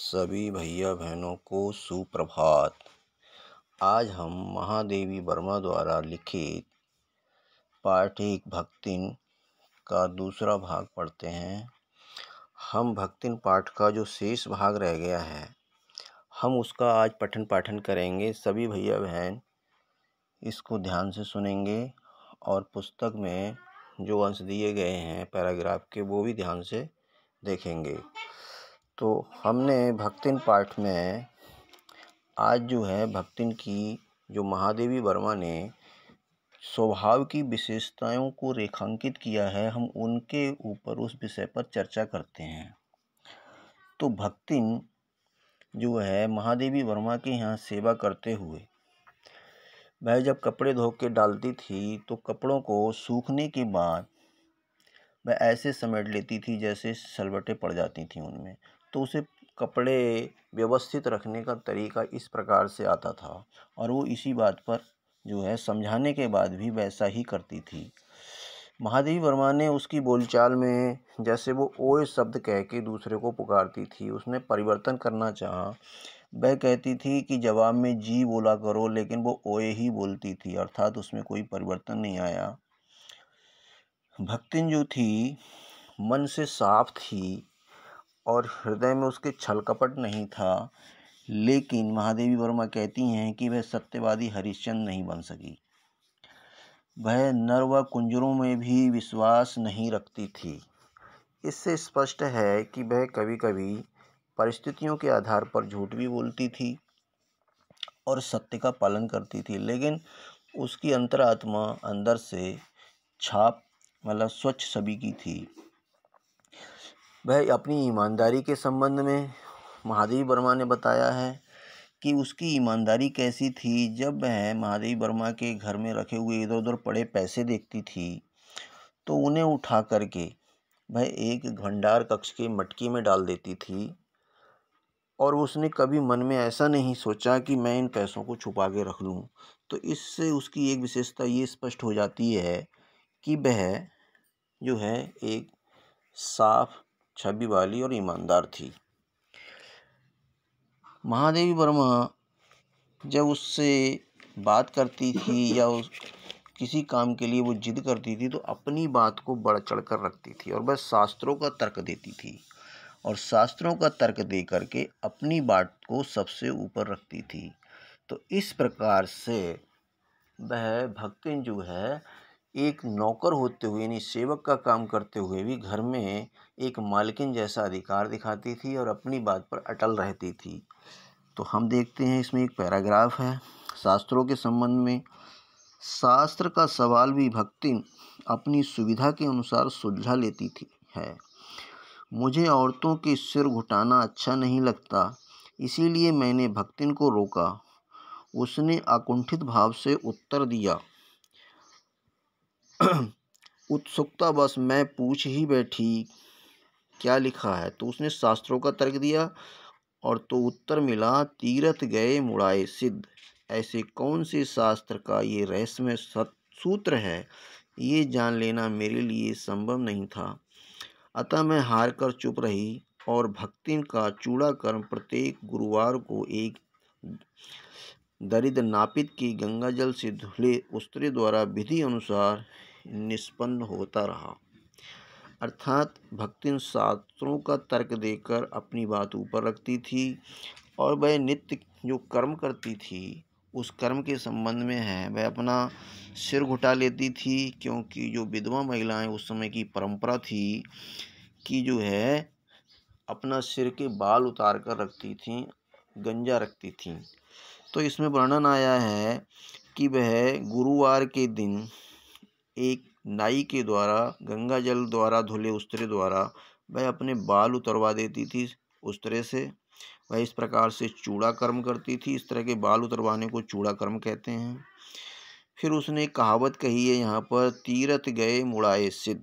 सभी भैया बहनों को सुप्रभात आज हम महादेवी वर्मा द्वारा लिखित पाठिक भक्तिन का दूसरा भाग पढ़ते हैं हम भक्तिन पाठ का जो शेष भाग रह गया है हम उसका आज पठन पाठन करेंगे सभी भैया बहन इसको ध्यान से सुनेंगे और पुस्तक में जो अंश दिए गए हैं पैराग्राफ के वो भी ध्यान से देखेंगे तो हमने भक्तिन पाठ में आज जो है भक्तिन की जो महादेवी वर्मा ने स्वभाव की विशेषताओं को रेखांकित किया है हम उनके ऊपर उस विषय पर चर्चा करते हैं तो भक्तिन जो है महादेवी वर्मा के यहाँ सेवा करते हुए वह जब कपड़े धो के डालती थी तो कपड़ों को सूखने के बाद वह ऐसे समेट लेती थी जैसे सलवटें पड़ जाती थी उनमें तो उसे कपड़े व्यवस्थित रखने का तरीका इस प्रकार से आता था और वो इसी बात पर जो है समझाने के बाद भी वैसा ही करती थी महादेवी वर्मा ने उसकी बोलचाल में जैसे वो ओए शब्द कह के दूसरे को पुकारती थी उसने परिवर्तन करना चाहा वह कहती थी कि जवाब में जी बोला करो लेकिन वो ओए ही बोलती थी अर्थात उसमें कोई परिवर्तन नहीं आया भक्तिन जो थी मन से साफ थी और हृदय में उसके छल कपट नहीं था लेकिन महादेवी वर्मा कहती हैं कि वह सत्यवादी हरिश्चंद नहीं बन सकी वह नर व कुंजरों में भी विश्वास नहीं रखती थी इससे स्पष्ट है कि वह कभी कभी परिस्थितियों के आधार पर झूठ भी बोलती थी और सत्य का पालन करती थी लेकिन उसकी अंतरात्मा अंदर से छाप मतलब स्वच्छ सभी की थी वह अपनी ईमानदारी के संबंध में महादेवी वर्मा ने बताया है कि उसकी ईमानदारी कैसी थी जब वह महादेवी वर्मा के घर में रखे हुए इधर उधर पड़े पैसे देखती थी तो उन्हें उठा करके वह एक भंडार कक्ष के मटके में डाल देती थी और उसने कभी मन में ऐसा नहीं सोचा कि मैं इन पैसों को छुपा के रख लूँ तो इससे उसकी एक विशेषता ये स्पष्ट हो जाती है कि वह जो है एक साफ छवि अच्छा वाली और ईमानदार थी महादेवी वर्मा जब उससे बात करती थी या उस किसी काम के लिए वो जिद करती थी तो अपनी बात को बढ़ चढ़ कर रखती थी और बस शास्त्रों का तर्क देती थी और शास्त्रों का तर्क दे करके अपनी बात को सबसे ऊपर रखती थी तो इस प्रकार से वह भक्तिन जो है एक नौकर होते हुए यानी सेवक का काम करते हुए भी घर में एक मालकिन जैसा अधिकार दिखाती थी और अपनी बात पर अटल रहती थी तो हम देखते हैं इसमें एक पैराग्राफ है शास्त्रों के संबंध में शास्त्र का सवाल भी भक्ति अपनी सुविधा के अनुसार सुलझा लेती थी है मुझे औरतों के सिर घुटाना अच्छा नहीं लगता इसीलिए मैंने भक्तिन को रोका उसने आकुंठित भाव से उत्तर दिया उत्सुकता बस मैं पूछ ही बैठी क्या लिखा है तो उसने शास्त्रों का तर्क दिया और तो उत्तर मिला तीरथ गए मुड़ाए सिद्ध ऐसे कौन से शास्त्र का ये रहस्यमय सूत्र है ये जान लेना मेरे लिए संभव नहीं था अतः मैं हार कर चुप रही और भक्ति का चूड़ा कर्म प्रत्येक गुरुवार को एक दरिद्र नापित की गंगाजल से धुले उस्त्री द्वारा विधि अनुसार निष्पन्न होता रहा अर्थात भक्ति शास्त्रों का तर्क देकर अपनी बात ऊपर रखती थी और वह नित्य जो कर्म करती थी उस कर्म के संबंध में है वह अपना सिर घुटा लेती थी क्योंकि जो विधवा महिलाएं उस समय की परंपरा थी कि जो है अपना सिर के बाल उतार कर रखती थी गंजा रखती थी तो इसमें वर्णन आया है कि वह गुरुवार के दिन एक नाई के द्वारा गंगा जल द्वारा धुले उस्तरे द्वारा वह अपने बाल उतरवा देती थी उस्तरे से वह इस प्रकार से चूड़ा कर्म करती थी इस तरह के बाल उतरवाने को चूड़ा कर्म कहते हैं फिर उसने कहावत कही है यहाँ पर तीरथ गए मुड़ाए सिद्ध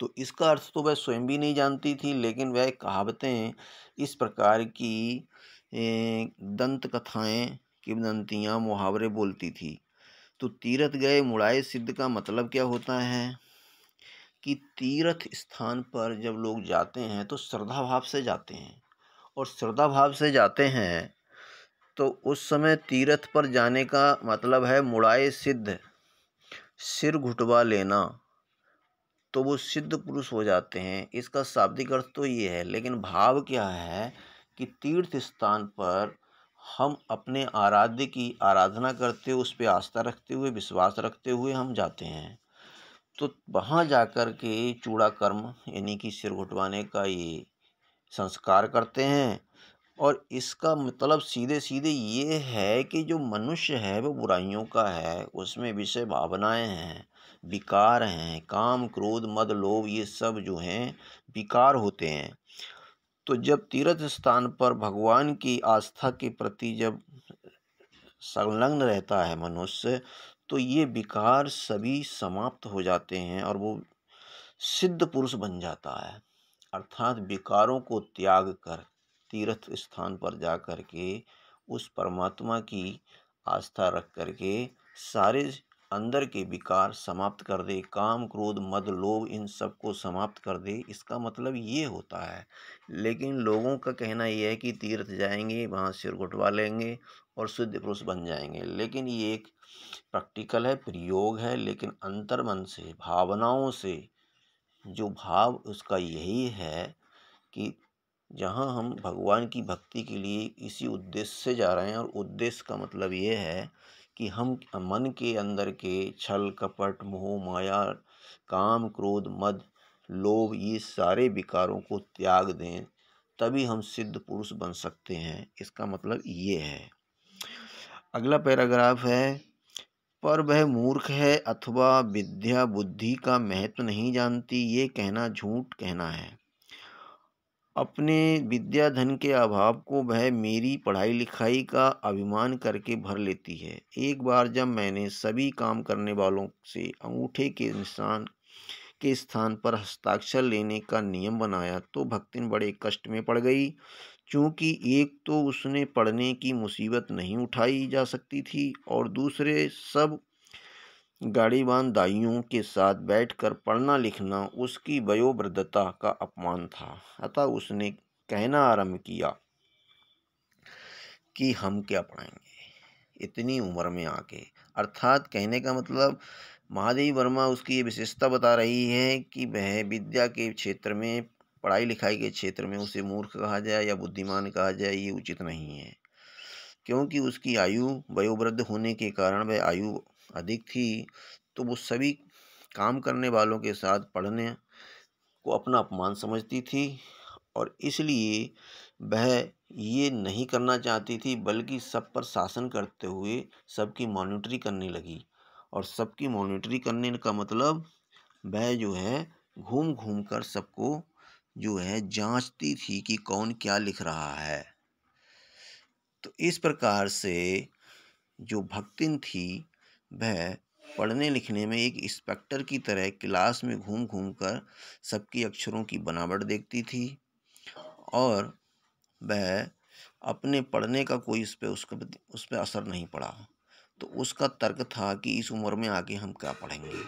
तो इसका अर्थ तो वह स्वयं भी नहीं जानती थी लेकिन वह कहावतें इस प्रकार की दंत कथाएं किंवदंतियाँ मुहावरे बोलती थी तो तीर्थ गए मुड़ाए सिद्ध का मतलब क्या होता है कि तीर्थ स्थान पर जब लोग जाते हैं तो श्रद्धा भाव से जाते हैं और श्रद्धा भाव से जाते हैं तो उस समय तीर्थ पर जाने का मतलब है मुड़ाए सिद्ध सिर घुटवा लेना तो वो सिद्ध पुरुष हो जाते हैं इसका शाब्दिक अर्थ तो ये है लेकिन भाव क्या है कि तीर्थ स्थान पर हम अपने आराध्य की आराधना करते हुए उस पर आस्था रखते हुए विश्वास रखते हुए हम जाते हैं तो वहाँ जाकर के चूड़ा कर्म यानी कि सिर घुटवाने का ये संस्कार करते हैं और इसका मतलब सीधे सीधे ये है कि जो मनुष्य है वो बुराइयों का है उसमें विषय भावनाएं हैं विकार हैं काम क्रोध मद लोभ ये सब जो हैं विकार होते हैं तो जब तीर्थ स्थान पर भगवान की आस्था के प्रति जब संलग्न रहता है मनुष्य तो ये विकार सभी समाप्त हो जाते हैं और वो सिद्ध पुरुष बन जाता है अर्थात विकारों को त्याग कर तीर्थ स्थान पर जा कर के उस परमात्मा की आस्था रख कर के सारे अंदर के विकार समाप्त कर दे काम क्रोध मद लोभ इन सब को समाप्त कर दे इसका मतलब ये होता है लेकिन लोगों का कहना यह है कि तीर्थ जाएंगे वहाँ सिर घुटवा लेंगे और शुद्ध पुरुष बन जाएंगे लेकिन ये एक प्रैक्टिकल है प्रयोग है लेकिन अंतर्मन से भावनाओं से जो भाव उसका यही है कि जहाँ हम भगवान की भक्ति के लिए इसी उद्देश्य से जा रहे हैं और उद्देश्य का मतलब ये है कि हम मन के अंदर के छल कपट मोह माया काम क्रोध मद लोभ ये सारे विकारों को त्याग दें तभी हम सिद्ध पुरुष बन सकते हैं इसका मतलब ये है अगला पैराग्राफ है पर वह मूर्ख है अथवा विद्या बुद्धि का महत्व नहीं जानती ये कहना झूठ कहना है अपने विद्या धन के अभाव को वह मेरी पढ़ाई लिखाई का अभिमान करके भर लेती है एक बार जब मैंने सभी काम करने वालों से अंगूठे के निशान के स्थान पर हस्ताक्षर लेने का नियम बनाया तो भक्तिन बड़े कष्ट में पड़ गई क्योंकि एक तो उसने पढ़ने की मुसीबत नहीं उठाई जा सकती थी और दूसरे सब गाड़ीवान दाइयों के साथ बैठकर पढ़ना लिखना उसकी वयोवृद्धता का अपमान था अतः उसने कहना आरंभ किया कि हम क्या पढ़ाएंगे इतनी उम्र में आके अर्थात कहने का मतलब महादेवी वर्मा उसकी ये विशेषता बता रही है कि वह विद्या के क्षेत्र में पढ़ाई लिखाई के क्षेत्र में उसे मूर्ख कहा जाए या बुद्धिमान कहा जाए ये उचित नहीं है क्योंकि उसकी आयु वयोवृद्ध होने के कारण वह आयु अधिक थी तो वो सभी काम करने वालों के साथ पढ़ने को अपना अपमान समझती थी और इसलिए वह ये नहीं करना चाहती थी बल्कि सब पर शासन करते हुए सबकी मॉनिटरी करने लगी और सबकी मॉनिटरी करने का मतलब वह जो है घूम घूम कर सबको जो है जांचती थी कि कौन क्या लिख रहा है तो इस प्रकार से जो भक्तिन थी वह पढ़ने लिखने में एक इंस्पेक्टर की तरह क्लास में घूम घूम कर सबकी अक्षरों की बनावट देखती थी और वह अपने पढ़ने का कोई उस पर उसके उस पर असर नहीं पड़ा तो उसका तर्क था कि इस उम्र में आगे हम क्या पढ़ेंगे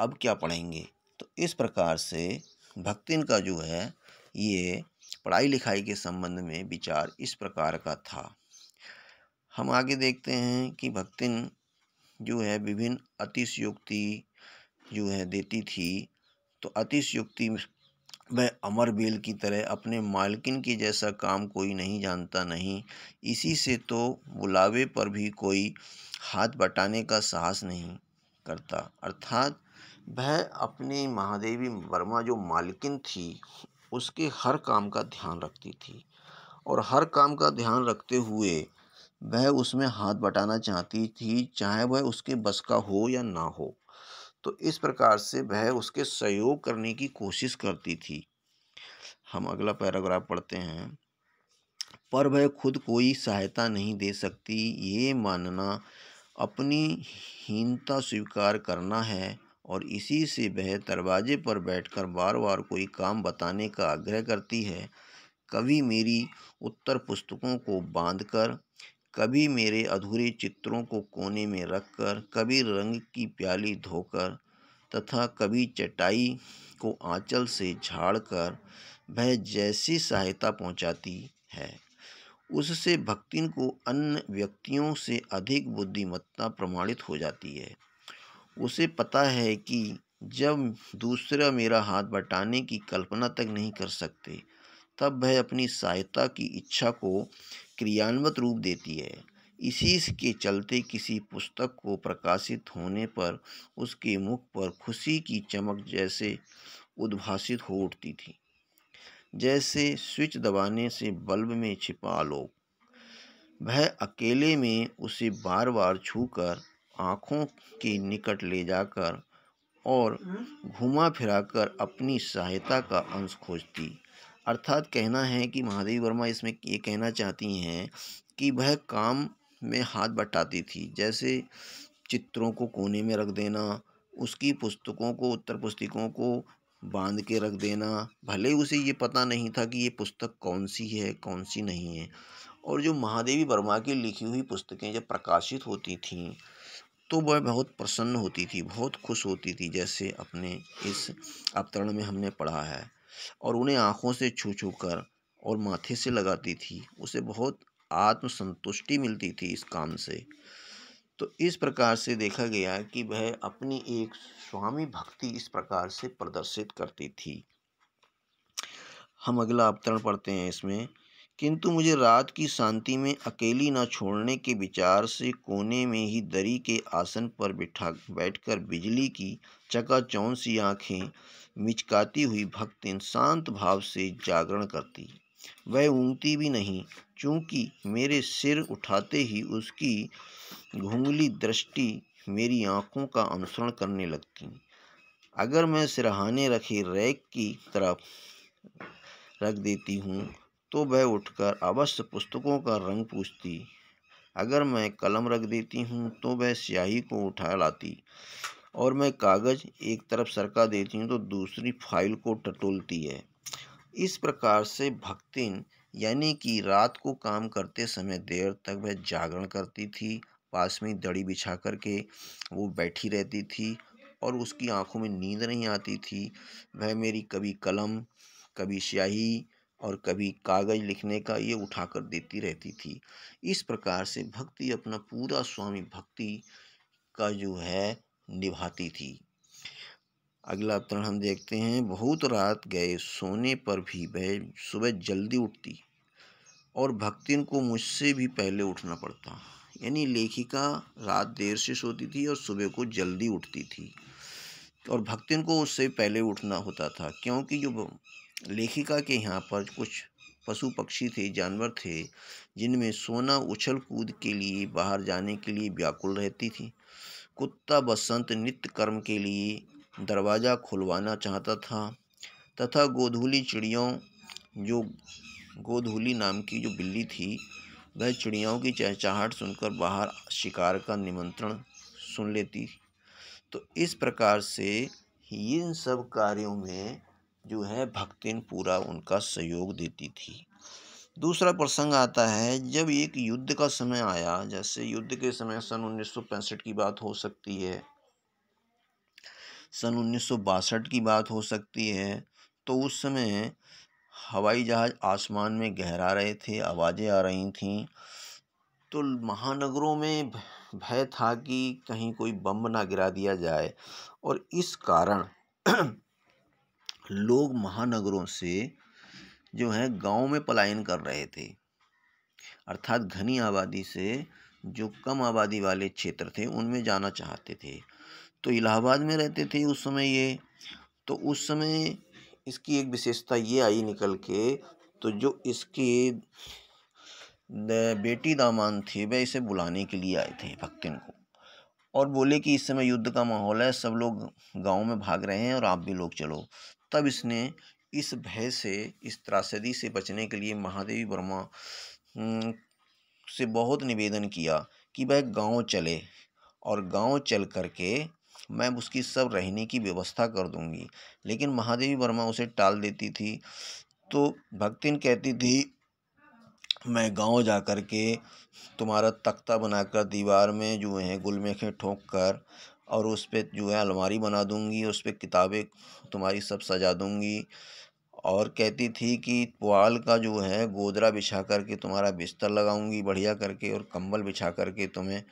अब क्या पढ़ेंगे तो इस प्रकार से भक्तिन का जो है ये पढ़ाई लिखाई के संबंध में विचार इस प्रकार का था हम आगे देखते हैं कि भक्तिन जो है विभिन्न अतिशयोक्ति जो है देती थी तो अतिशयोक्ति वह अमर बेल की तरह अपने मालकिन के जैसा काम कोई नहीं जानता नहीं इसी से तो बुलावे पर भी कोई हाथ बटाने का साहस नहीं करता अर्थात वह अपनी महादेवी वर्मा जो मालकिन थी उसके हर काम का ध्यान रखती थी और हर काम का ध्यान रखते हुए वह उसमें हाथ बटाना चाहती थी चाहे वह उसके बस का हो या ना हो तो इस प्रकार से वह उसके सहयोग करने की कोशिश करती थी हम अगला पैराग्राफ पढ़ते हैं पर वह खुद कोई सहायता नहीं दे सकती ये मानना अपनी हीनता स्वीकार करना है और इसी से वह दरवाजे पर बैठकर बार बार कोई काम बताने का आग्रह करती है कवि मेरी उत्तर पुस्तकों को बांधकर कभी मेरे अधूरे चित्रों को कोने में रखकर कभी रंग की प्याली धोकर तथा कभी चटाई को आंचल से झाड़कर वह जैसी सहायता पहुंचाती है उससे भक्तिन को अन्य व्यक्तियों से अधिक बुद्धिमत्ता प्रमाणित हो जाती है उसे पता है कि जब दूसरा मेरा हाथ बटाने की कल्पना तक नहीं कर सकते तब वह अपनी सहायता की इच्छा को क्रियान्वित रूप देती है इसी के चलते किसी पुस्तक को प्रकाशित होने पर उसके मुख पर खुशी की चमक जैसे उद्भासित हो उठती थी जैसे स्विच दबाने से बल्ब में छिपा लो वह अकेले में उसे बार बार छूकर आँखों के निकट ले जाकर और घुमा फिराकर अपनी सहायता का अंश खोजती अर्थात कहना है कि महादेवी वर्मा इसमें ये कहना चाहती हैं कि वह काम में हाथ बटाती थी जैसे चित्रों को कोने में रख देना उसकी पुस्तकों को उत्तर पुस्तकों को बांध के रख देना भले उसे ये पता नहीं था कि ये पुस्तक कौन सी है कौन सी नहीं है और जो महादेवी वर्मा की लिखी हुई पुस्तकें जब प्रकाशित होती थीं तो वह बहुत प्रसन्न होती थी बहुत खुश होती थी जैसे अपने इस अवतरण में हमने पढ़ा है और उन्हें आँखों से छू छू कर और माथे से लगाती थी उसे बहुत आत्मसंतुष्टि मिलती थी इस काम से तो इस प्रकार से देखा गया कि वह अपनी एक स्वामी भक्ति इस प्रकार से प्रदर्शित करती थी हम अगला अवतरण पढ़ते हैं इसमें किंतु मुझे रात की शांति में अकेली न छोड़ने के विचार से कोने में ही दरी के आसन पर बिठा बैठकर बिजली की चकाचौन सी आँखें मिचकाती हुई भक्तिन शांत भाव से जागरण करती वह ऊँगती भी नहीं चूँकि मेरे सिर उठाते ही उसकी घुंगली दृष्टि मेरी आँखों का अनुसरण करने लगती अगर मैं सिरहाने रखे रैक की तरफ रख देती हूँ तो वह उठकर अवश्य पुस्तकों का रंग पूछती अगर मैं कलम रख देती हूँ तो वह स्याही को उठा लाती और मैं कागज़ एक तरफ सरका देती हूँ तो दूसरी फाइल को टटोलती है इस प्रकार से भक्तिन यानी कि रात को काम करते समय देर तक वह जागरण करती थी पास में दड़ी बिछा करके वो बैठी रहती थी और उसकी आंखों में नींद नहीं आती थी वह मेरी कभी कलम कभी स्याही और कभी कागज लिखने का ये उठाकर देती रहती थी इस प्रकार से भक्ति अपना पूरा स्वामी भक्ति का जो है निभाती थी अगला अवतरण हम देखते हैं बहुत रात गए सोने पर भी वह सुबह जल्दी उठती और भक्तिन को मुझसे भी पहले उठना पड़ता यानी लेखिका रात देर से सोती थी और सुबह को जल्दी उठती थी और भक्तिन को उससे पहले उठना होता था क्योंकि जो लेखिका के यहाँ पर कुछ पशु पक्षी थे जानवर थे जिनमें सोना उछल कूद के लिए बाहर जाने के लिए व्याकुल रहती थी कुत्ता बसंत नित्य कर्म के लिए दरवाज़ा खुलवाना चाहता था तथा गोधूली चिड़ियों जो गोधूली नाम की जो बिल्ली थी वह चिड़ियाओं की चहचाहट सुनकर बाहर शिकार का निमंत्रण सुन लेती तो इस प्रकार से इन सब कार्यों में जो है भक्तिन पूरा उनका सहयोग देती थी दूसरा प्रसंग आता है जब एक युद्ध का समय आया जैसे युद्ध के समय सन उन्नीस की बात हो सकती है सन उन्नीस की बात हो सकती है तो उस समय हवाई जहाज़ आसमान में गहरा रहे थे आवाज़ें आ रही थीं तो महानगरों में भय था कि कहीं कोई बम ना गिरा दिया जाए और इस कारण लोग महानगरों से जो है गांव में पलायन कर रहे थे अर्थात घनी आबादी से जो कम आबादी वाले क्षेत्र थे उनमें जाना चाहते थे तो इलाहाबाद में रहते थे उस समय ये तो उस समय इसकी एक विशेषता ये आई निकल के तो जो इसकी बेटी दामान थे वह इसे बुलाने के लिए आए थे भक्तिन को और बोले कि इस समय युद्ध का माहौल है सब लोग गांव में भाग रहे हैं और आप भी लोग चलो तब इसने इस भय से इस त्रासदी से बचने के लिए महादेवी वर्मा हम्म, से बहुत निवेदन किया कि वह गांव चले और गांव चल कर के मैं उसकी सब रहने की व्यवस्था कर दूंगी लेकिन महादेवी वर्मा उसे टाल देती थी तो भक्तिन कहती थी मैं गांव जा कर के तुम्हारा तख्ता बनाकर दीवार में जो है गुलमेखें ठोंक कर और उस पर जो है अलमारी बना दूँगी उस पर किताबें तुम्हारी सब सजा दूँगी और कहती थी कि पुआल का जो है गोदरा बिछा करके तुम्हारा बिस्तर लगाऊंगी बढ़िया करके और कंबल बिछा करके तुम्हें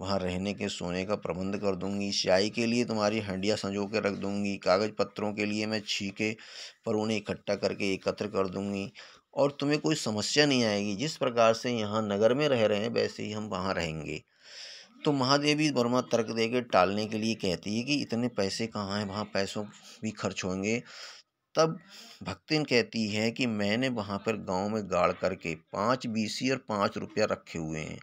वहाँ रहने के सोने का प्रबंध कर दूंगी स्याही के लिए तुम्हारी हंडिया संजो के रख दूंगी कागज़ पत्रों के लिए मैं छीके पर उन्हें इकट्ठा करके एकत्र कर दूंगी और तुम्हें कोई समस्या नहीं आएगी जिस प्रकार से यहाँ नगर में रह रहे हैं वैसे ही हम वहाँ रहेंगे तो महादेवी वर्मा तर्क दे के टालने के लिए कहती है कि इतने पैसे कहाँ हैं वहाँ पैसों भी खर्च होंगे तब भक्तिन कहती है कि मैंने वहाँ पर गांव में गाड़ करके पाँच बीसी और पाँच रुपया रखे हुए हैं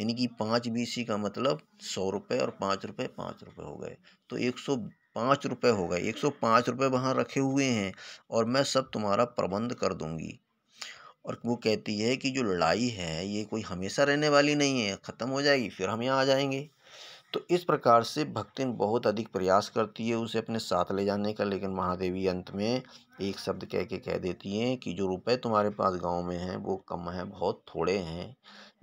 यानी कि पाँच बीसी का मतलब सौ रुपये और पाँच रुपये पाँच रुपये हो गए तो एक सौ पाँच रुपये हो गए एक सौ पाँच रुपये वहाँ रखे हुए हैं और मैं सब तुम्हारा प्रबंध कर दूँगी और वो कहती है कि जो लड़ाई है ये कोई हमेशा रहने वाली नहीं है ख़त्म हो जाएगी फिर हम यहाँ आ जाएंगे तो इस प्रकार से भक्तिन बहुत अधिक प्रयास करती है उसे अपने साथ ले जाने का लेकिन महादेवी अंत में एक शब्द कह के कह देती हैं कि जो रुपए तुम्हारे पास गांव में हैं वो कम हैं बहुत थोड़े हैं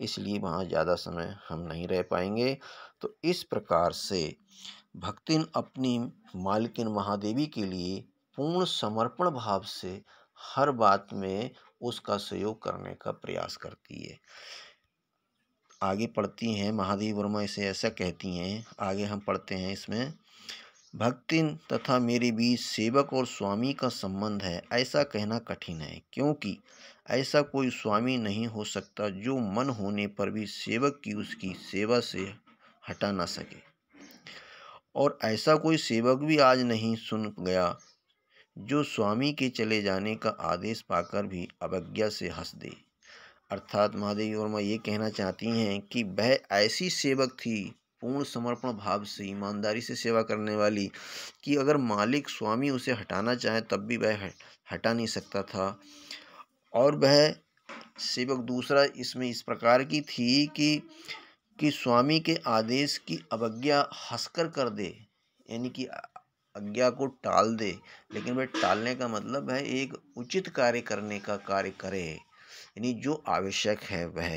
इसलिए वहाँ ज़्यादा समय हम नहीं रह पाएंगे तो इस प्रकार से भक्तिन अपनी मालकिन महादेवी के लिए पूर्ण समर्पण भाव से हर बात में उसका सहयोग करने का प्रयास करती है आगे पढ़ती हैं महादेवी वर्मा इसे ऐसा कहती हैं आगे हम पढ़ते हैं इसमें भक्ति तथा मेरे बीच सेवक और स्वामी का संबंध है ऐसा कहना कठिन है क्योंकि ऐसा कोई स्वामी नहीं हो सकता जो मन होने पर भी सेवक की उसकी सेवा से हटा ना सके और ऐसा कोई सेवक भी आज नहीं सुन गया जो स्वामी के चले जाने का आदेश पाकर भी अवज्ञा से हंस दे अर्थात महादेवी वर्मा ये कहना चाहती हैं कि वह ऐसी सेवक थी पूर्ण समर्पण भाव से ईमानदारी से सेवा करने वाली कि अगर मालिक स्वामी उसे हटाना चाहे तब भी वह हटा नहीं सकता था और वह सेवक दूसरा इसमें इस प्रकार की थी कि कि स्वामी के आदेश की अवज्ञा हंसकर कर दे यानी कि आज्ञा को टाल दे लेकिन भाई टालने का मतलब है एक उचित कार्य करने का कार्य करे यानी जो आवश्यक है वह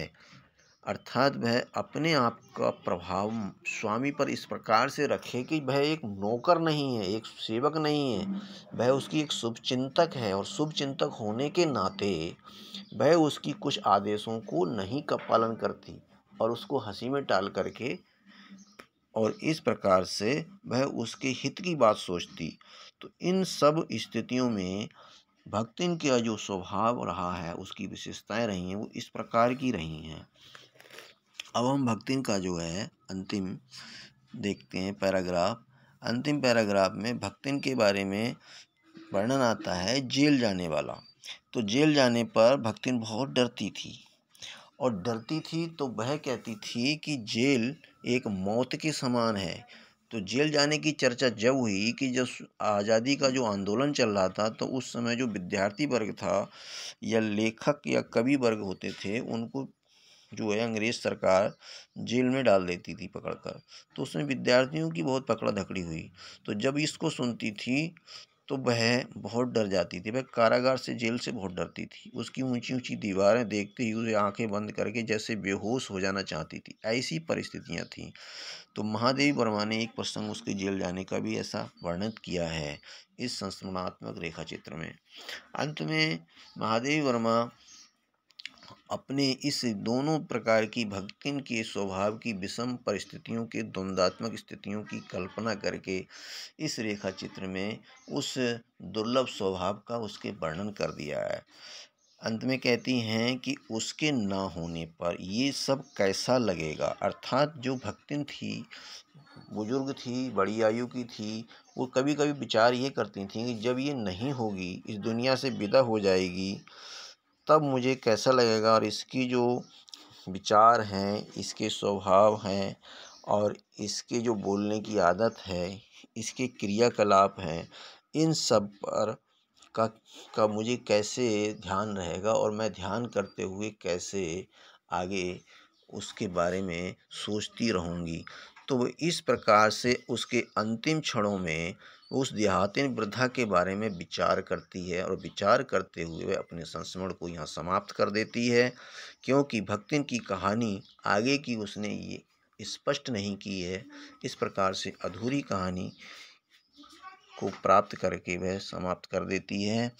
अर्थात वह अपने आप का प्रभाव स्वामी पर इस प्रकार से रखे कि वह एक नौकर नहीं है एक सेवक नहीं है वह उसकी एक शुभ चिंतक है और शुभ चिंतक होने के नाते वह उसकी कुछ आदेशों को नहीं का पालन करती और उसको हंसी में टाल करके और इस प्रकार से वह उसके हित की बात सोचती तो इन सब स्थितियों में भक्तिन का जो स्वभाव रहा है उसकी विशेषताएं रही हैं वो इस प्रकार की रही हैं अब हम भक्तिन का जो है अंतिम देखते हैं पैराग्राफ अंतिम पैराग्राफ में भक्तिन के बारे में वर्णन आता है जेल जाने वाला तो जेल जाने पर भक्तिन बहुत डरती थी और डरती थी तो वह कहती थी कि जेल एक मौत के समान है तो जेल जाने की चर्चा जब हुई कि जब आज़ादी का जो आंदोलन चल रहा था तो उस समय जो विद्यार्थी वर्ग था या लेखक या कवि वर्ग होते थे उनको जो है अंग्रेज़ सरकार जेल में डाल देती थी पकड़कर तो उसमें विद्यार्थियों की बहुत पकड़ा धकड़ी हुई तो जब इसको सुनती थी तो वह बहुत डर जाती थी वह कारागार से जेल से बहुत डरती थी उसकी ऊंची ऊंची दीवारें देखते ही उसे आंखें बंद करके जैसे बेहोश हो जाना चाहती थी ऐसी परिस्थितियां थीं तो महादेवी वर्मा ने एक प्रसंग उसके जेल जाने का भी ऐसा वर्णित किया है इस संस्मरणात्मक रेखा चित्र में अंत में महादेवी वर्मा अपने इस दोनों प्रकार की भक्तिन के स्वभाव की विषम परिस्थितियों के द्वंद्वात्मक स्थितियों की कल्पना करके इस रेखा चित्र में उस दुर्लभ स्वभाव का उसके वर्णन कर दिया है अंत में कहती हैं कि उसके ना होने पर ये सब कैसा लगेगा अर्थात जो भक्तिन थी बुजुर्ग थी बड़ी आयु की थी वो कभी कभी विचार ये करती थी कि जब ये नहीं होगी इस दुनिया से विदा हो जाएगी तब मुझे कैसा लगेगा और इसकी जो विचार हैं इसके स्वभाव हैं और इसके जो बोलने की आदत है इसके क्रियाकलाप हैं इन सब पर का का मुझे कैसे ध्यान रहेगा और मैं ध्यान करते हुए कैसे आगे उसके बारे में सोचती रहूँगी तो इस प्रकार से उसके अंतिम क्षणों में उस देहातीन वृद्धा के बारे में विचार करती है और विचार करते हुए वह अपने संस्मरण को यहाँ समाप्त कर देती है क्योंकि भक्तिन की कहानी आगे की उसने ये स्पष्ट नहीं की है इस प्रकार से अधूरी कहानी को प्राप्त करके वह समाप्त कर देती है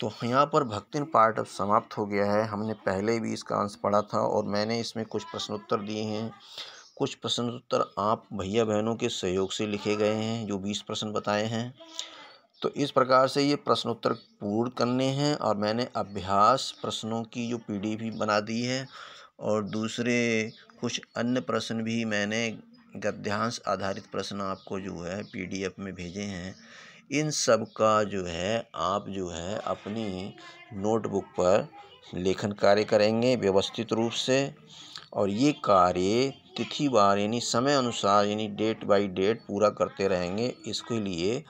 तो यहाँ पर भक्तिन पार्ट अब समाप्त हो गया है हमने पहले भी इसका अंश पढ़ा था और मैंने इसमें कुछ प्रश्नोत्तर दिए हैं कुछ प्रश्न उत्तर आप भैया बहनों के सहयोग से लिखे गए हैं जो बीस प्रश्न बताए हैं तो इस प्रकार से ये प्रश्नोत्तर पूर्ण करने हैं और मैंने अभ्यास प्रश्नों की जो पी भी बना दी है और दूसरे कुछ अन्य प्रश्न भी मैंने गद्यांश आधारित प्रश्न आपको जो है पीडीएफ में भेजे हैं इन सब का जो है आप जो है अपनी नोटबुक पर लेखन कार्य करेंगे व्यवस्थित रूप से और ये कार्य तिथिवार यानी समय अनुसार यानी डेट बाय डेट पूरा करते रहेंगे इसके लिए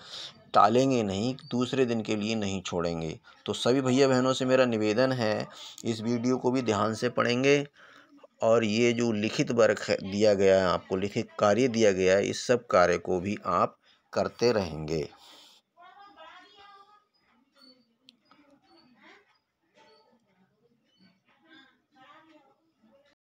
टालेंगे नहीं दूसरे दिन के लिए नहीं छोड़ेंगे तो सभी भैया बहनों से मेरा निवेदन है इस वीडियो को भी ध्यान से पढ़ेंगे और ये जो लिखित वर्क दिया गया है आपको लिखित कार्य दिया गया है इस सब कार्य को भी आप करते रहेंगे